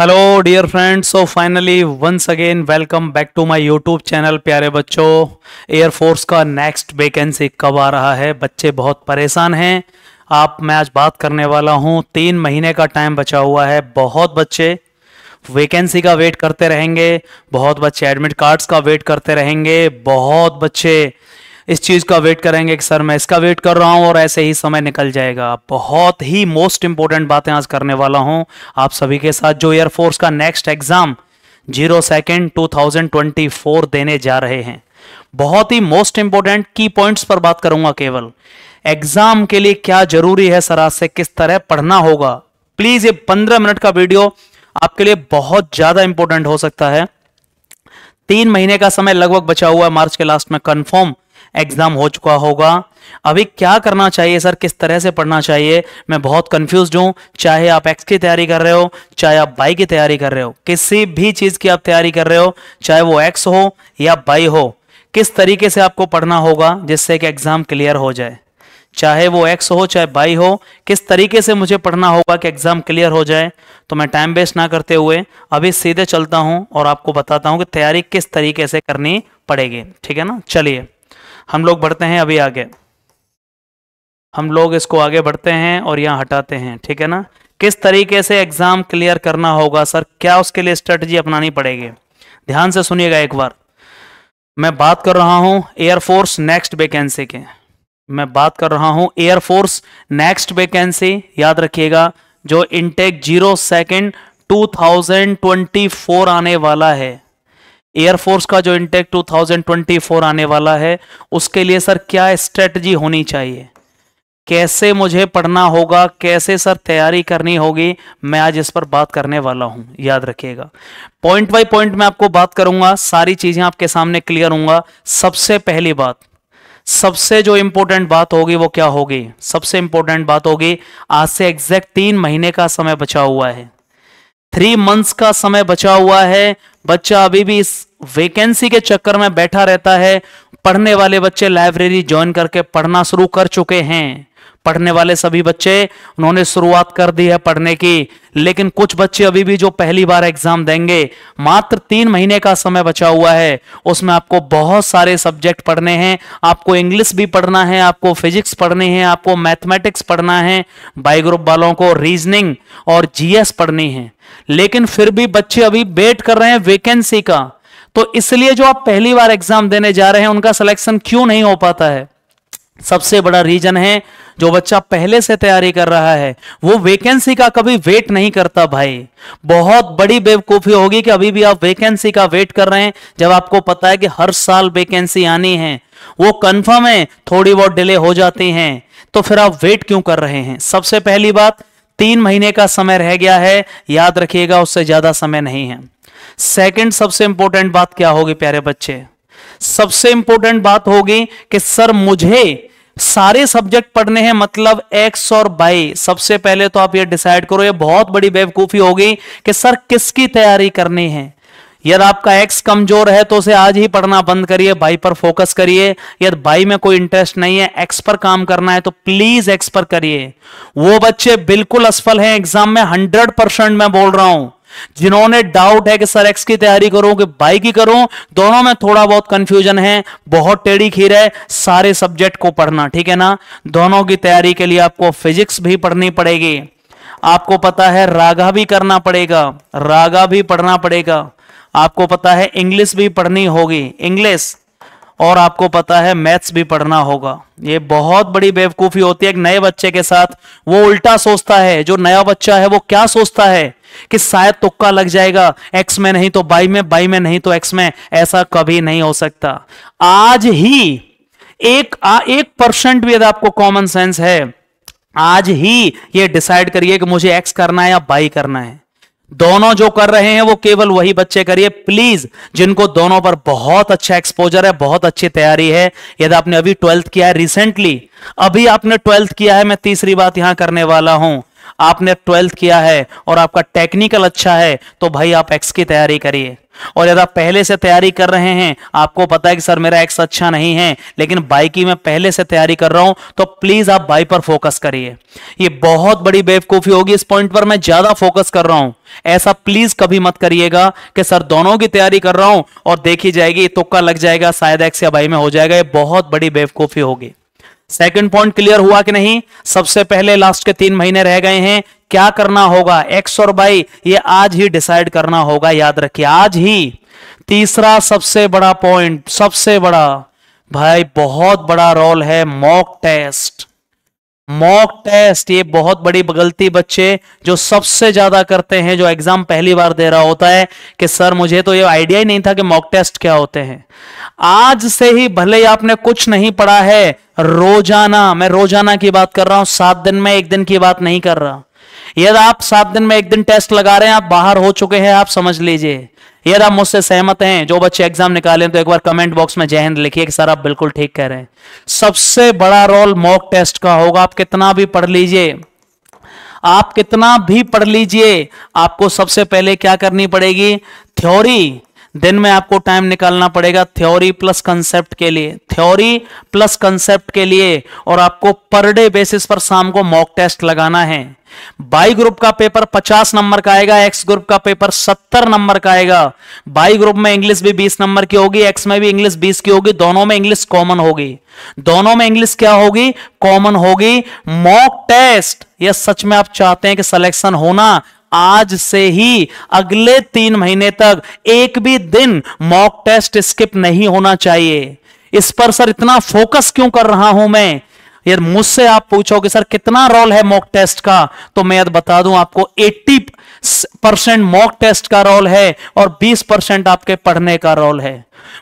hello dear friends so finally once again welcome back to my YouTube channel प्यारे बच्चों air force का next vacancy कब आ रहा है बच्चे बहुत परेशान हैं आप मैं आज बात करने वाला हूं तीन महीने का टाइम बचा हुआ है बहुत बच्चे वेकेंसी का वेट करते रहेंगे बहुत बच्चे एडमिट कार्ड्स का वेट करते रहेंगे बहुत बच्चे इस चीज़ का वेट करेंगे कि सर मैं इसका वेट कर रहा हूं और ऐसे ही समय निकल जाएगा बहुत ही मोस्ट इंपॉर्टेंट बातें आज करने वाला हूं आप सभी के साथ जो एयरफोर्स का next exam zero second two देने जा रहे हैं बहुत ही मोस्ट इंपॉर्टेंट की पॉइंट्स पर बात करूंगा केवल एग्जाम के लिए क्या जरूरी है सर आज से किस तरह पढ़ना होगा प्लीज ये पंद्रह मिनट का वीडियो आपके लिए बहुत ज्यादा इंपॉर्टेंट हो सकता है तीन महीने का समय लगभग बचा हुआ है मार्च के लास्ट में कंफर्म एग्जाम हो चुका होगा अभी क्या करना चाहिए सर किस तरह से पढ़ना चाहिए मैं बहुत कंफ्यूज हूं चाहे आप एक्स की तैयारी कर रहे हो चाहे आप बाई की तैयारी कर रहे हो किसी भी चीज़ की आप तैयारी कर रहे हो चाहे वो एक्स हो या बाई हो किस तरीके से आपको पढ़ना होगा जिससे कि एग्ज़ाम क्लियर हो जाए चाहे वो एक्स हो चाहे बाई हो किस तरीके से मुझे पढ़ना होगा कि एग्ज़ाम क्लियर हो जाए तो मैं टाइम वेस्ट ना करते हुए अभी सीधे चलता हूं और आपको बताता हूं कि तैयारी किस तरीके से करनी पड़ेगी ठीक है ना चलिए हम लोग बढ़ते हैं अभी आगे हम लोग इसको आगे बढ़ते हैं और यहाँ हटाते हैं ठीक है ना किस तरीके से एग्जाम क्लियर करना होगा सर क्या उसके लिए स्ट्रेटजी अपनानी पड़ेगी ध्यान से सुनिएगा एक बार मैं बात कर रहा हूं एयरफोर्स नेक्स्ट वेकेंसी के मैं बात कर रहा हूं एयरफोर्स नेक्स्ट वेकेंसी याद रखिएगा जो इनटेक जीरो सेकेंड 2024 आने वाला है एयरफोर्स का जो इंटेक 2024 आने वाला है उसके लिए सर क्या स्ट्रेटजी होनी चाहिए कैसे मुझे पढ़ना होगा कैसे सर तैयारी करनी होगी मैं आज इस पर बात करने वाला हूं याद रखिएगा पॉइंट बाय पॉइंट मैं आपको बात करूंगा सारी चीजें आपके सामने क्लियर होंगे सबसे पहली बात सबसे जो इंपॉर्टेंट बात होगी वो क्या होगी सबसे इंपॉर्टेंट बात होगी आज से एग्जैक्ट तीन महीने का समय बचा हुआ है थ्री मंथ्स का समय बचा हुआ है बच्चा अभी भी इस वैकेंसी के चक्कर में बैठा रहता है पढ़ने वाले बच्चे लाइब्रेरी ज्वाइन करके पढ़ना शुरू कर चुके हैं पढ़ने वाले सभी बच्चे उन्होंने शुरुआत कर दी है पढ़ने की लेकिन कुछ बच्चे अभी भी जो पहली बार एग्जाम देंगे मात्र तीन महीने का समय बचा हुआ है उसमें आपको बहुत सारे सब्जेक्ट पढ़ने हैं आपको इंग्लिश भी पढ़ना है आपको फिजिक्स पढ़नी है आपको मैथमेटिक्स पढ़ना है बाई ग्रुप वालों को रीजनिंग और जीएस पढ़नी है लेकिन फिर भी बच्चे अभी वेट कर रहे हैं वेकेंसी का तो इसलिए जो आप पहली बार एग्जाम देने जा रहे हैं उनका सिलेक्शन क्यों नहीं हो पाता है सबसे बड़ा रीजन है जो बच्चा पहले से तैयारी कर रहा है वो वैकेंसी का कभी वेट नहीं करता भाई बहुत बड़ी बेवकूफी होगी कि अभी भी आप वैकेंसी का वेट कर रहे हैं जब आपको पता है कि हर साल वैकेंसी आनी है वो कंफर्म है थोड़ी बहुत डिले हो जाती है तो फिर आप वेट क्यों कर रहे हैं सबसे पहली बात तीन महीने का समय रह गया है याद रखिएगा उससे ज्यादा समय नहीं है सेकेंड सबसे इंपॉर्टेंट बात क्या होगी प्यारे बच्चे सबसे इंपॉर्टेंट बात होगी कि सर मुझे सारे सब्जेक्ट पढ़ने हैं मतलब एक्स और बाई सबसे पहले तो आप ये डिसाइड करो ये बहुत बड़ी बेवकूफी होगी कि सर किसकी तैयारी करनी है यदि आपका एक्स कमजोर है तो उसे आज ही पढ़ना बंद करिए बाई पर फोकस करिए यदि बाई में कोई इंटरेस्ट नहीं है एक्स पर काम करना है तो प्लीज एक्स पर करिए वो बच्चे बिल्कुल असफल हैं एग्जाम में हंड्रेड परसेंट मैं बोल रहा हूं जिन्होंने डाउट है कि सर एक्स की तैयारी करूं कि बाई की करूं दोनों में थोड़ा बहुत कंफ्यूजन है बहुत टेढ़ी खीर है सारे सब्जेक्ट को पढ़ना ठीक है ना दोनों की तैयारी के लिए आपको फिजिक्स भी पढ़नी पड़ेगी आपको पता है रागा भी करना पड़ेगा रागा भी पढ़ना पड़ेगा आपको पता है इंग्लिश भी पढ़नी होगी इंग्लिश और आपको पता है मैथ्स भी पढ़ना होगा ये बहुत बड़ी बेवकूफ़ी होती है एक नए बच्चे के साथ वो उल्टा सोचता है जो नया बच्चा है वो क्या सोचता है कि शायद तुक्का लग जाएगा एक्स में नहीं तो बाई में बाई में नहीं तो एक्स में ऐसा कभी नहीं हो सकता आज ही एक आ, एक परसेंट भी यदि आपको कॉमन सेंस है आज ही ये डिसाइड करिए कि मुझे एक्स करना है या बाई करना है दोनों जो कर रहे हैं वो केवल वही बच्चे करिए प्लीज जिनको दोनों पर बहुत अच्छा एक्सपोजर है बहुत अच्छी तैयारी है यदि आपने अभी ट्वेल्थ किया है रिसेंटली अभी आपने ट्वेल्थ किया है मैं तीसरी बात यहां करने वाला हूं आपने ट्वेल्थ किया है और आपका टेक्निकल अच्छा है तो भाई आप एक्स की तैयारी करिए और यदि आप पहले से तैयारी कर रहे हैं आपको पता है कि सर मेरा एक्स अच्छा नहीं है लेकिन बाई की मैं पहले से तैयारी कर रहा हूं तो प्लीज आप बाई पर फोकस करिए ये बहुत बड़ी बेवकूफी होगी इस पॉइंट पर मैं ज्यादा फोकस कर रहा हूं ऐसा प्लीज कभी मत करिएगा कि सर दोनों की तैयारी कर रहा हूं और देखी जाएगी तुक्का लग जाएगा शायद एक्स या बाई में हो जाएगा ये बहुत बड़ी बेवकूफी होगी सेकंड पॉइंट क्लियर हुआ कि नहीं सबसे पहले लास्ट के तीन महीने रह गए हैं क्या करना होगा एक्स और बाई ये आज ही डिसाइड करना होगा याद रखिए आज ही तीसरा सबसे बड़ा पॉइंट सबसे बड़ा भाई बहुत बड़ा रोल है मॉक टेस्ट मॉक टेस्ट ये बहुत बड़ी गलती बच्चे जो सबसे ज्यादा करते हैं जो एग्जाम पहली बार दे रहा होता है कि सर मुझे तो ये आइडिया ही नहीं था कि मॉक टेस्ट क्या होते हैं आज से ही भले ही आपने कुछ नहीं पढ़ा है रोजाना मैं रोजाना की बात कर रहा हूं सात दिन में एक दिन की बात नहीं कर रहा यदि आप सात दिन में एक दिन टेस्ट लगा रहे हैं आप बाहर हो चुके हैं आप समझ लीजिए यदि आप मुझसे सहमत हैं जो बच्चे एग्जाम निकाले तो एक बार कमेंट बॉक्स में जय हिंद लिखिए कि सर आप बिल्कुल ठीक कह रहे हैं सबसे बड़ा रोल मॉक टेस्ट का होगा आप कितना भी पढ़ लीजिए आप कितना भी पढ़ लीजिए आपको सबसे पहले क्या करनी पड़ेगी थ्योरी दिन में आपको टाइम निकालना पड़ेगा थ्योरी प्लस कंसेप्ट के लिए थ्योरी प्लस कंसेप्ट के लिए और आपको पर डे बेसिस पर शाम को मॉक टेस्ट लगाना है बाई ग्रुप का पेपर 50 नंबर का आएगा एक्स ग्रुप का पेपर 70 नंबर का आएगा बाई ग्रुप में इंग्लिश भी 20 नंबर की होगी एक्स में भी इंग्लिश 20 की होगी दोनों में इंग्लिश कॉमन होगी दोनों में इंग्लिश क्या होगी कॉमन होगी मॉक टेस्ट यह सच में आप चाहते हैं कि सिलेक्शन होना आज से ही अगले तीन महीने तक एक भी दिन मॉक टेस्ट स्किप नहीं होना चाहिए इस पर सर इतना फोकस क्यों कर रहा हूं मैं यार मुझसे आप पूछोगे सर कितना रोल है मॉक टेस्ट का तो मैं यदि बता दूं आपको परसेंट मॉक टेस्ट का रोल है और 20 परसेंट आपके पढ़ने का रोल है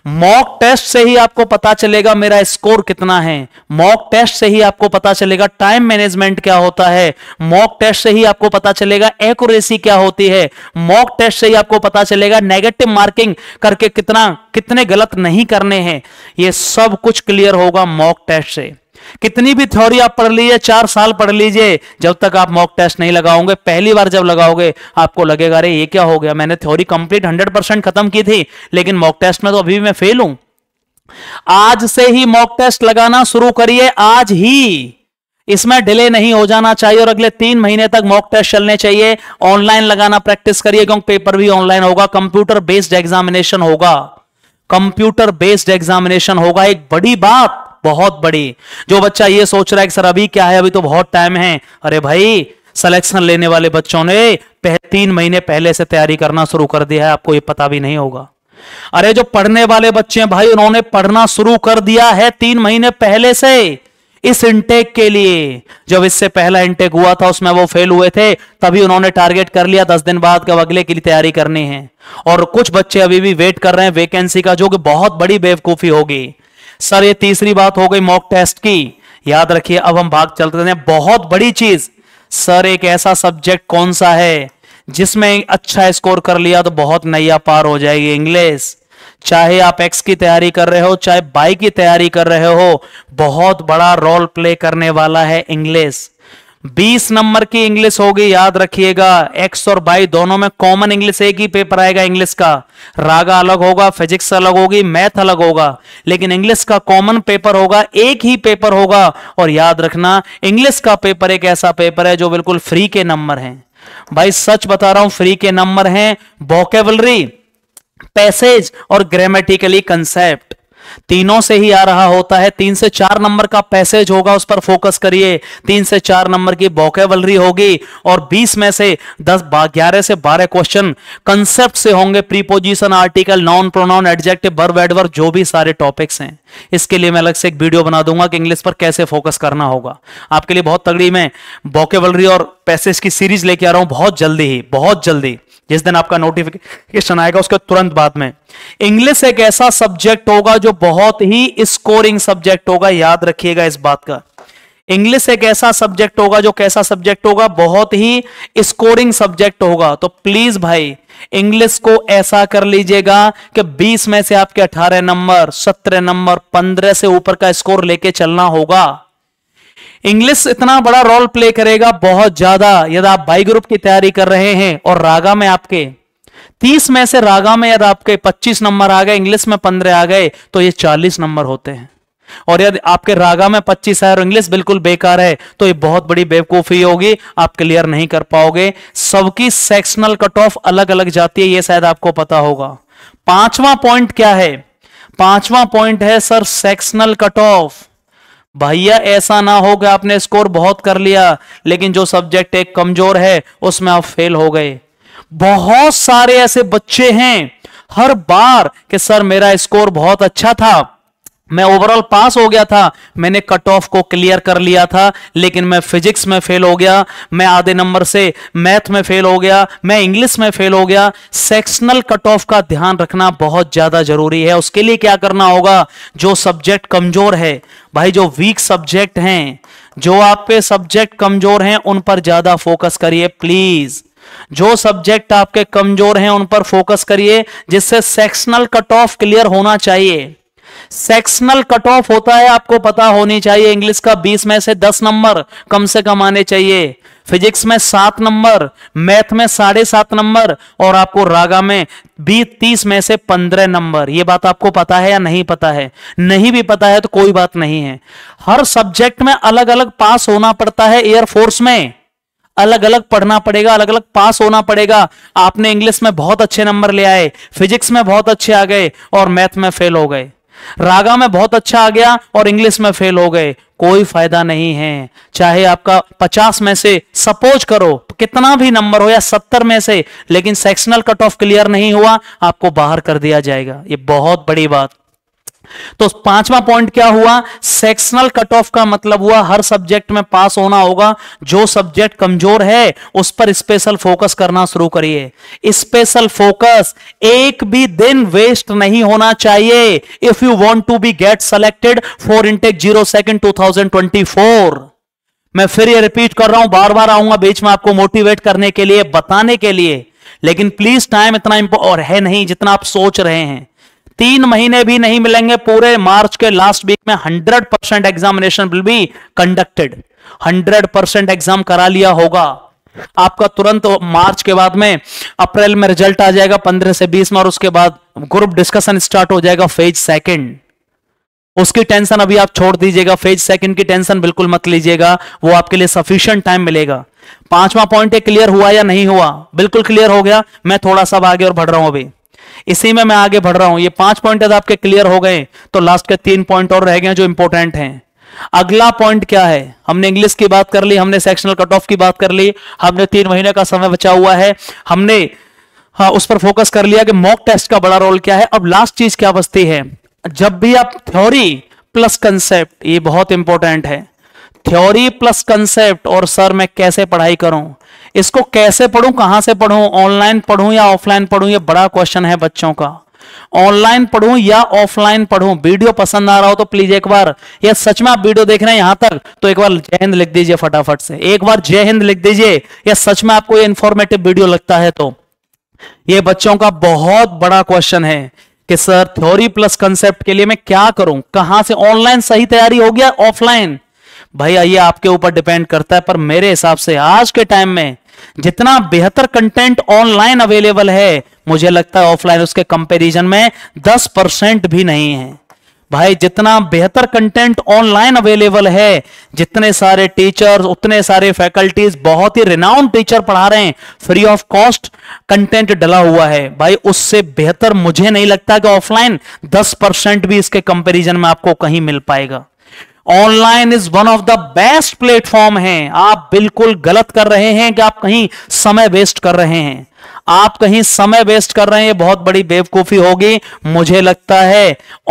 मॉक टेस्ट से ही आपको पता चलेगा मेरा स्कोर कितना है मॉक टेस्ट से ही आपको पता चलेगा टाइम मैनेजमेंट क्या होता है मॉक टेस्ट से ही आपको पता चलेगा एक्यूरेसी क्या होती है मॉक टेस्ट से ही आपको पता चलेगा नेगेटिव मार्किंग करके कितना कितने गलत नहीं करने हैं यह सब कुछ क्लियर होगा मॉक टेस्ट से कितनी भी थ्योरी आप पढ़ लीजिए चार साल पढ़ लीजिए जब तक आप मॉक टेस्ट नहीं लगाओगे पहली बार जब लगाओगे आपको लगेगा अरे ये क्या हो गया मैंने थ्योरी कंप्लीट हंड्रेड परसेंट खत्म की थी लेकिन मॉक टेस्ट में तो अभी भी मैं फेल हूं आज से ही मॉक टेस्ट लगाना शुरू करिए आज ही इसमें डिले नहीं हो जाना चाहिए और अगले तीन महीने तक मॉक टेस्ट चलने चाहिए ऑनलाइन लगाना प्रैक्टिस करिए क्योंकि पेपर भी ऑनलाइन होगा कंप्यूटर बेस्ड एग्जामिनेशन होगा कंप्यूटर बेस्ड एग्जामिनेशन होगा एक बड़ी बात बहुत बड़ी जो बच्चा ये सोच रहा है कि सर अभी क्या है अभी तो बहुत टाइम है अरे भाई सिलेक्शन लेने वाले बच्चों ने तीन महीने पहले से तैयारी करना शुरू कर दिया है आपको ये पता भी नहीं होगा अरे जो पढ़ने वाले बच्चे हैं भाई उन्होंने पढ़ना शुरू कर दिया है तीन महीने पहले से इस इंटेक के लिए जब इससे पहला इंटेक हुआ था उसमें वो फेल हुए थे तभी उन्होंने टारगेट कर लिया दस दिन बाद कब अगले के लिए तैयारी करनी है और कुछ बच्चे अभी भी वेट कर रहे हैं वैकेंसी का जो कि बहुत बड़ी बेवकूफी होगी सर ये तीसरी बात हो गई मॉक टेस्ट की याद रखिए अब हम भाग चलते हैं बहुत बड़ी चीज सर एक ऐसा सब्जेक्ट कौन सा है जिसमें अच्छा स्कोर कर लिया तो बहुत नैया पार हो जाएगी इंग्लिश चाहे आप एक्स की तैयारी कर रहे हो चाहे बाई की तैयारी कर रहे हो बहुत बड़ा रोल प्ले करने वाला है इंग्लिश बीस नंबर की इंग्लिश होगी याद रखिएगा एक्स और बाई दोनों में कॉमन इंग्लिश एक ही पेपर आएगा इंग्लिश का रागा अलग होगा फिजिक्स अलग होगी मैथ अलग होगा लेकिन इंग्लिश का कॉमन पेपर होगा एक ही पेपर होगा और याद रखना इंग्लिश का पेपर एक ऐसा पेपर है जो बिल्कुल फ्री के नंबर है भाई सच बता रहा हूं फ्री के नंबर है बोकेबलरी पैसेज और ग्रामेटिकली कंसेप्ट तीनों से ही आ रहा होता है तीन से चार नंबर का पैसेज होगा उस पर फोकस करिए तीन से चार नंबर की बॉकेबलरी होगी और बीस में से दस ग्यारह से बारह क्वेश्चन कंसेप्ट से होंगे preposition article noun pronoun adjective बर्व एडवर जो भी सारे टॉपिक्स हैं इसके लिए मैं अलग से एक वीडियो बना दूंगा कि इंग्लिश पर कैसे फोकस करना होगा आपके लिए बहुत तगड़ी में बॉकेबलरी और पैसेज की सीरीज लेके आ रहा हूं बहुत जल्दी ही बहुत जल्दी जिस दिन आपका नोटिफिकेशन आएगा उसके तुरंत बाद में इंग्लिश एक ऐसा सब्जेक्ट होगा जो बहुत ही स्कोरिंग सब्जेक्ट होगा याद रखिएगा इस बात का इंग्लिश एक ऐसा सब्जेक्ट होगा जो कैसा सब्जेक्ट होगा बहुत ही स्कोरिंग सब्जेक्ट होगा तो प्लीज भाई इंग्लिश को ऐसा कर लीजिएगा कि 20 में से आपके 18 नंबर 17 नंबर 15 से ऊपर का स्कोर लेके चलना होगा इंग्लिश इतना बड़ा रोल प्ले करेगा बहुत ज्यादा यदि आप बाई ग्रुप की तैयारी कर रहे हैं और रागा में आपके तीस में से रागा में यदि आपके पच्चीस नंबर आ गए इंग्लिश में पंद्रह आ गए तो ये चालीस नंबर होते हैं और यदि आपके रागा में 25 है और इंग्लिश बिल्कुल बेकार है तो ये बहुत बड़ी बेवकूफी होगी आप क्लियर नहीं कर पाओगे सबकी सेक्शनल कट ऑफ अलग अलग जाती है ये शायद आपको पता होगा पांचवा पॉइंट क्या है पांचवा पॉइंट है सर सेक्शनल कट ऑफ भैया ऐसा ना हो कि आपने स्कोर बहुत कर लिया लेकिन जो सब्जेक्ट एक कमजोर है उसमें आप फेल हो गए बहुत सारे ऐसे बच्चे हैं हर बार कि सर मेरा स्कोर बहुत अच्छा था मैं ओवरऑल पास हो गया था मैंने कट ऑफ को क्लियर कर लिया था लेकिन मैं फिजिक्स में फेल हो गया मैं आधे नंबर से मैथ में फेल हो गया मैं इंग्लिश में फेल हो गया सेक्शनल कट ऑफ का ध्यान रखना बहुत ज्यादा जरूरी है उसके लिए क्या करना होगा जो सब्जेक्ट कमजोर है भाई जो वीक सब्जेक्ट हैं जो आपके सब्जेक्ट कमजोर हैं उन पर ज्यादा फोकस करिए प्लीज जो सब्जेक्ट आपके कमजोर हैं उन पर फोकस करिए जिससे सेक्शनल कट ऑफ क्लियर होना चाहिए सेक्शनल कट ऑफ होता है आपको पता होनी चाहिए इंग्लिश का 20 में से 10 नंबर कम से कम आने चाहिए फिजिक्स में सात नंबर मैथ में साढ़े सात नंबर और आपको रागा में बीस तीस में से पंद्रह नंबर ये बात आपको पता है या नहीं पता है नहीं भी पता है तो कोई बात नहीं है हर सब्जेक्ट में अलग अलग पास होना पड़ता है एयरफोर्स में अलग अलग पढ़ना पड़ेगा अलग अलग पास होना पड़ेगा आपने इंग्लिश में बहुत अच्छे नंबर ले आए फिजिक्स में बहुत अच्छे आ गए और मैथ में फेल हो गए रागा में बहुत अच्छा आ गया और इंग्लिश में फेल हो गए कोई फायदा नहीं है चाहे आपका पचास में से सपोज करो कितना भी नंबर हो या सत्तर में से लेकिन सेक्शनल कट ऑफ क्लियर नहीं हुआ आपको बाहर कर दिया जाएगा ये बहुत बड़ी बात तो पांचवा पॉइंट क्या हुआ सेक्शनल कट ऑफ का मतलब हुआ हर सब्जेक्ट में पास होना होगा जो सब्जेक्ट कमजोर है उस पर स्पेशल फोकस करना शुरू करिए स्पेशल फोकस एक भी दिन वेस्ट नहीं होना चाहिए if you want to be get selected for intake zero second two मैं फिर ये रिपीट कर रहा हूं बार बार आऊंगा बीच में आपको मोटिवेट करने के लिए बताने के लिए लेकिन प्लीज टाइम इतना और है नहीं जितना आप सोच रहे हैं तीन महीने भी नहीं मिलेंगे पूरे मार्च के लास्ट वीक में hundred percent examination will be conducted hundred percent exam करा लिया होगा आपका तुरंत मार्च के बाद में अप्रैल में रिजल्ट आ जाएगा पंद्रह से बीस में और उसके बाद ग्रुप डिस्कशन स्टार्ट हो जाएगा फेज सेकेंड उसकी टेंशन अभी आप छोड़ दीजिएगा फेज सेकंड की टेंशन बिल्कुल मत लीजिएगा वो आपके लिए सफिशियंट टाइम मिलेगा पांचवा पॉइंट क्लियर हुआ या नहीं हुआ बिल्कुल क्लियर हो गया मैं थोड़ा सा आगे और बढ़ रहा हूं अभी इसी में मैं आगे बढ़ रहा हूं ये पांच पॉइंट आपके क्लियर हो गए तो लास्ट के तीन पॉइंट और रह गए जो इंपॉर्टेंट हैं अगला पॉइंट क्या है हमने इंग्लिश की बात कर ली हमने सेक्शनल कट ऑफ की बात कर ली हमने तीन महीने का समय बचा हुआ है हमने हाँ, उस पर फोकस कर लिया कि मॉक टेस्ट का बड़ा रोल क्या है अब लास्ट चीज क्या बचती है जब भी आप थ्योरी प्लस कंसेप्ट ये बहुत इंपॉर्टेंट है थ्योरी प्लस कंसेप्ट और सर मैं कैसे पढ़ाई करूं इसको कैसे पढ़ूं कहां से पढ़ूं ऑनलाइन पढ़ूं या ऑफलाइन पढ़ूं ये बड़ा क्वेश्चन है बच्चों का ऑनलाइन पढ़ूं या ऑफलाइन पढ़ूं वीडियो पसंद आ रहा हो तो प्लीज एक बार या सच में आप वीडियो देख रहे हैं यहां तक तो एक बार जय हिंद लिख दीजिए फटाफट से एक बार जय हिंद लिख दीजिए या सच में आपको ये इंफॉर्मेटिव वीडियो लगता है तो ये बच्चों का बहुत बड़ा क्वेश्चन है कि सर थ्योरी प्लस कंसेप्ट के लिए मैं क्या करूं कहां से ऑनलाइन सही तैयारी हो गया ऑफलाइन भाई आइए आपके ऊपर डिपेंड करता है पर मेरे हिसाब से आज के टाइम में जितना बेहतर कंटेंट ऑनलाइन अवेलेबल है मुझे लगता है ऑफलाइन उसके कंपेरिजन में दस परसेंट भी नहीं है भाई जितना बेहतर कंटेंट ऑनलाइन अवेलेबल है जितने सारे टीचर्स उतने सारे फैकल्टीज बहुत ही रिनाउंड टीचर पढ़ा रहे हैं फ्री ऑफ कॉस्ट कंटेंट डला हुआ है भाई उससे बेहतर मुझे नहीं लगता कि ऑफलाइन 10 परसेंट भी इसके कंपैरिजन में आपको कहीं मिल पाएगा online is one of the best platform है आप बिल्कुल गलत कर रहे हैं कि आप कहीं समय वेस्ट कर रहे हैं आप कहीं समय वेस्ट कर रहे हैं बहुत बड़ी बेवकूफी होगी मुझे लगता है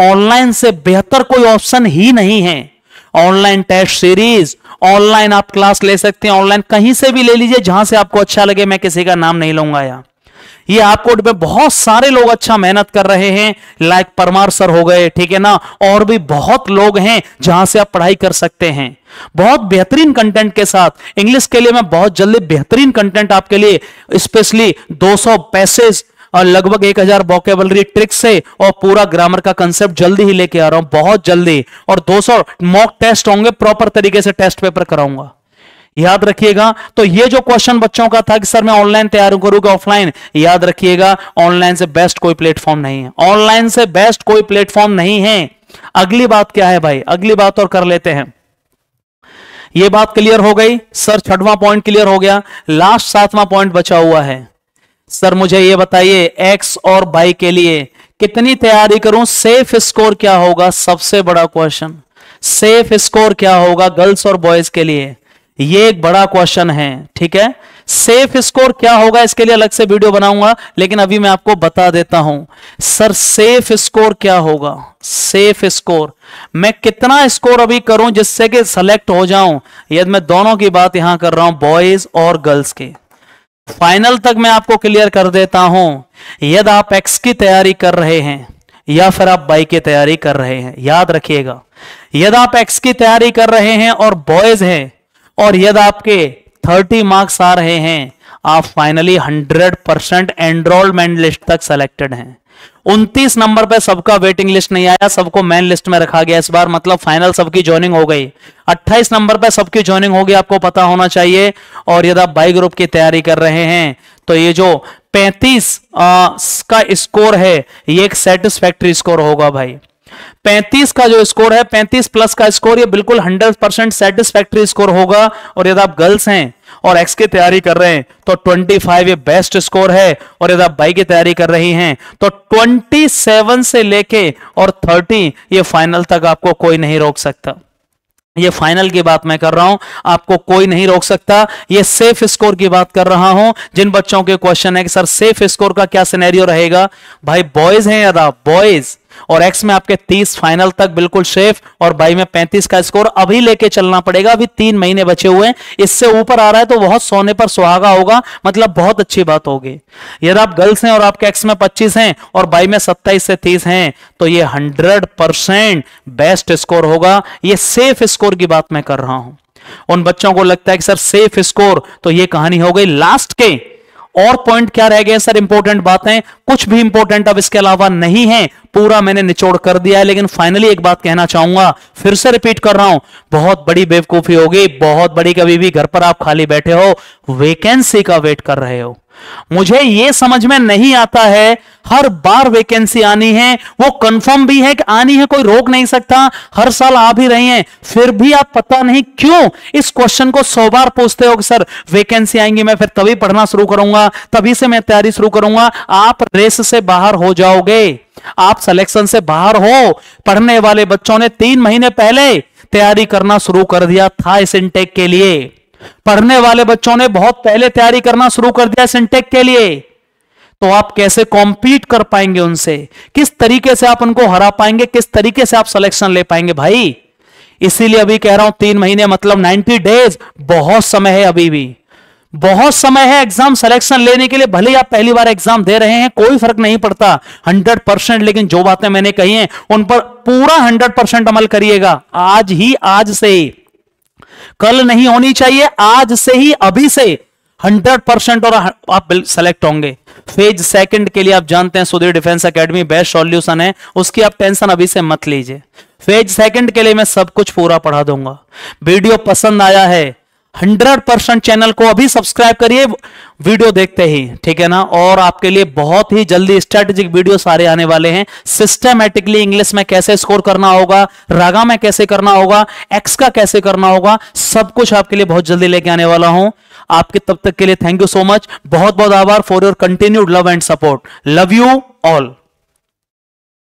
ऑनलाइन से बेहतर कोई ऑप्शन ही नहीं है ऑनलाइन टेस्ट सीरीज ऑनलाइन आप क्लास ले सकते हैं ऑनलाइन कहीं से भी ले लीजिए जहां से आपको अच्छा लगे मैं किसी का नाम नहीं लूंगा यार ये आपको में बहुत सारे लोग अच्छा मेहनत कर रहे हैं लाइक परमार सर हो गए ठीक है ना और भी बहुत लोग हैं जहां से आप पढ़ाई कर सकते हैं बहुत बेहतरीन कंटेंट के साथ इंग्लिश के लिए मैं बहुत जल्दी बेहतरीन कंटेंट आपके लिए स्पेशली दो सौ पैसेज और लगभग एक हजार वोकेबलरी ट्रिक से और पूरा ग्रामर का कंसेप्ट जल्दी ही लेके आ रहा हूं बहुत जल्दी और 200 मॉक टेस्ट होंगे प्रॉपर तरीके से टेस्ट पेपर कराऊंगा याद रखिएगा तो ये जो क्वेश्चन बच्चों का था कि सर मैं ऑनलाइन तैयार करूंगा ऑफलाइन याद रखिएगा ऑनलाइन से बेस्ट कोई प्लेटफॉर्म नहीं है ऑनलाइन से बेस्ट कोई प्लेटफॉर्म नहीं है अगली बात क्या है भाई अगली बात और कर लेते हैं ये बात क्लियर हो गई सर छठवां पॉइंट क्लियर हो गया लास्ट सातवां पॉइंट बचा हुआ है सर मुझे ये बताइए एक्स और बाई के लिए कितनी तैयारी करूं सेफ स्कोर क्या होगा सबसे बड़ा क्वेश्चन सेफ स्कोर क्या होगा गर्ल्स और बॉयज के लिए ये एक बड़ा क्वेश्चन है ठीक है सेफ स्कोर क्या होगा इसके लिए अलग से वीडियो बनाऊंगा लेकिन अभी मैं आपको बता देता हूं सर सेफ स्कोर क्या होगा सेफ स्कोर मैं कितना स्कोर अभी करूं जिससे कि सेलेक्ट हो जाऊं यदि मैं दोनों की बात यहां कर रहा हूं बॉयज और गर्ल्स के फाइनल तक मैं आपको क्लियर कर देता हूं यदि आप एक्स की तैयारी कर रहे हैं या फिर आप बाई की तैयारी कर रहे हैं याद रखिएगा यदि आप एक्स की तैयारी कर रहे हैं और बॉयज हैं और यदि आपके 30 मार्क्स आ रहे हैं आप फाइनली 100 परसेंट एनरोलमेंट लिस्ट तक सेलेक्टेड हैं 29 नंबर पे सबका वेटिंग लिस्ट नहीं आया सबको मेन लिस्ट में रखा गया इस बार मतलब फाइनल सबकी ज्वाइनिंग हो गई 28 नंबर पे सबकी ज्वाइनिंग होगी आपको पता होना चाहिए और यदि आप बाई ग्रुप की तैयारी कर रहे हैं तो ये जो 35 आ, का स्कोर है ये एक सेटिस्फैक्ट्री स्कोर होगा भाई 35 का जो स्कोर है 35 प्लस का स्कोर ये बिल्कुल 100 परसेंट सेटिस्फैक्ट्री स्कोर होगा और यदि आप गर्ल्स हैं और एक्स की तैयारी कर रहे हैं तो 25 ये बेस्ट स्कोर है और यदि आप बाई की तैयारी कर रही हैं तो 27 से लेके और 30 ये फाइनल तक आपको कोई नहीं रोक सकता ये फाइनल की बात मैं कर रहा हूं आपको कोई नहीं रोक सकता ये सेफ स्कोर की बात कर रहा हूं जिन बच्चों के क्वेश्चन है कि सर सेफ स्कोर का क्या सिनेरियो रहेगा भाई बॉयज हैं यदा बॉयज और एक्स में आपके 30 फाइनल तक बिल्कुल सेफ और बाई में 35 का स्कोर अभी लेके चलना पड़ेगा अभी तीन महीने बचे हुए इससे ऊपर आ रहा है तो बहुत सोने पर सुहागा होगा मतलब बहुत अच्छी बात होगी यदि आप गर्ल्स हैं और आपके एक्स में पच्चीस हैं और बाई में सत्ताईस से तीस हैं तो ये हंड्रेड बेस्ट स्कोर होगा ये सेफ स्कोर की बात मैं कर रहा हूं उन बच्चों को लगता है कि सर सेफ स्कोर तो ये कहानी हो गई लास्ट के और पॉइंट क्या रह गए सर इंपॉर्टेंट बातें कुछ भी इंपॉर्टेंट अब इसके अलावा नहीं है पूरा मैंने निचोड़ कर दिया है लेकिन फाइनली एक बात कहना चाहूंगा फिर से रिपीट कर रहा हूं बहुत बड़ी बेवकूफी होगी बहुत बड़ी कभी भी घर पर आप खाली बैठे हो वेकेंसी का वेट कर रहे हो मुझे ये समझ में नहीं आता है हर बार वैकेंसी आनी है वो कंफर्म भी है कि आनी है कोई रोक नहीं सकता हर साल आ भी रही हैं फिर भी आप पता नहीं क्यों इस क्वेश्चन को सौ बार पूछते हो कि सर वैकेंसी आएंगी मैं फिर तभी पढ़ना शुरू करूंगा तभी से मैं तैयारी शुरू करूंगा आप रेस से बाहर हो जाओगे आप सिलेक्शन से बाहर हो पढ़ने वाले बच्चों ने तीन महीने पहले तैयारी करना शुरू कर दिया था इस इनटेक के लिए पढ़ने वाले बच्चों ने बहुत पहले तैयारी करना शुरू कर दिया सिंटेक के लिए तो आप कैसे कॉम्पीट कर पाएंगे उनसे किस तरीके से आप उनको हरा पाएंगे किस तरीके से आप सिलेक्शन ले पाएंगे भाई इसीलिए अभी कह रहा हूं तीन महीने मतलब 90 डेज बहुत समय है अभी भी बहुत समय है एग्जाम सिलेक्शन लेने के लिए भले ही आप पहली बार एग्जाम दे रहे हैं कोई फर्क नहीं पड़ता 100 परसेंट लेकिन जो बातें मैंने कही हैं उन पर पूरा 100 परसेंट अमल करिएगा आज ही आज से कल नहीं होनी चाहिए आज से ही अभी से 100 परसेंट और आप सेलेक्ट होंगे फेज सेकंड के लिए आप जानते हैं Sudhir defence academy best solution है उसकी आप टेंशन अभी से मत लीजिए फेज सेकंड के लिए मैं सब कुछ पूरा पढ़ा दूंगा वीडियो पसंद आया है हंड्रेड परसेंट चैनल को अभी सब्सक्राइब करिए वीडियो देखते ही ठीक है ना और आपके लिए बहुत ही जल्दी स्ट्रेटेजिक वीडियो सारे आने वाले हैं सिस्टमेटिकली इंग्लिश में कैसे स्कोर करना होगा रागा में कैसे करना होगा एक्स का कैसे करना होगा सब कुछ आपके लिए बहुत जल्दी लेके आने वाला हूं आपके तब तक के लिए थैंक यू सो मच बहुत बहुत आभार for your continued love and support love you all